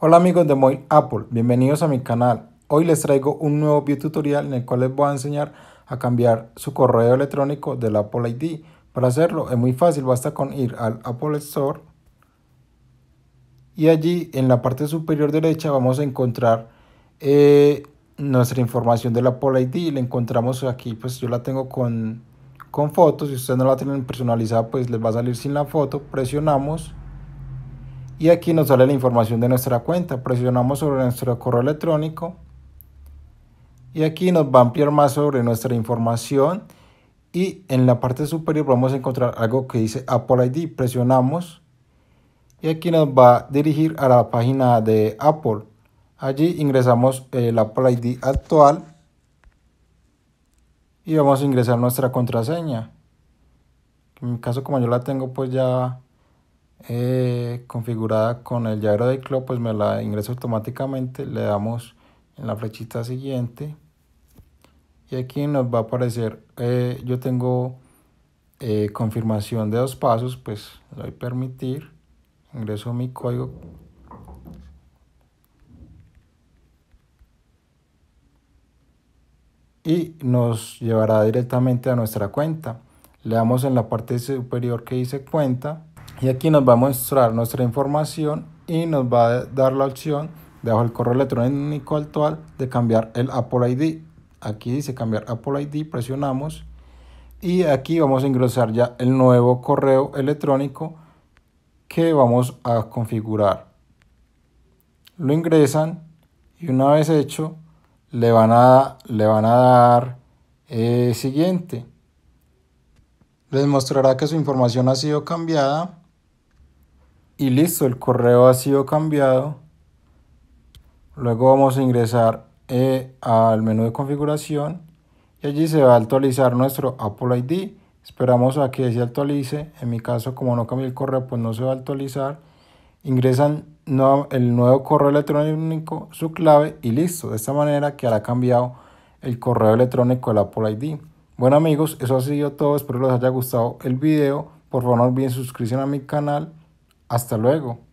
Hola amigos de Moil Apple, bienvenidos a mi canal. Hoy les traigo un nuevo video tutorial en el cual les voy a enseñar a cambiar su correo electrónico del Apple ID. Para hacerlo es muy fácil, basta con ir al Apple Store y allí en la parte superior derecha vamos a encontrar eh, nuestra información del Apple ID. La encontramos aquí, pues yo la tengo con, con fotos, si ustedes no la tienen personalizada pues les va a salir sin la foto, presionamos y aquí nos sale la información de nuestra cuenta. Presionamos sobre nuestro correo electrónico y aquí nos va a ampliar más sobre nuestra información y en la parte superior vamos a encontrar algo que dice Apple ID. Presionamos y aquí nos va a dirigir a la página de Apple. Allí ingresamos el Apple ID actual y vamos a ingresar nuestra contraseña. En mi caso como yo la tengo pues ya eh, configurada con el llavero de club pues me la ingreso automáticamente le damos en la flechita siguiente y aquí nos va a aparecer eh, yo tengo eh, confirmación de dos pasos pues le doy permitir ingreso mi código y nos llevará directamente a nuestra cuenta le damos en la parte superior que dice cuenta y aquí nos va a mostrar nuestra información y nos va a dar la opción debajo del correo electrónico actual de cambiar el Apple ID aquí dice cambiar Apple ID presionamos y aquí vamos a ingresar ya el nuevo correo electrónico que vamos a configurar lo ingresan y una vez hecho le van a, le van a dar eh, siguiente les mostrará que su información ha sido cambiada y listo, el correo ha sido cambiado. Luego vamos a ingresar eh, al menú de configuración y allí se va a actualizar nuestro Apple ID. Esperamos a que se actualice. En mi caso, como no cambié el correo, pues no se va a actualizar. Ingresan el nuevo correo electrónico, su clave y listo. De esta manera que ha cambiado el correo electrónico del Apple ID. Bueno amigos, eso ha sido todo. Espero les haya gustado el video. Por favor no olviden suscribirse a mi canal hasta luego.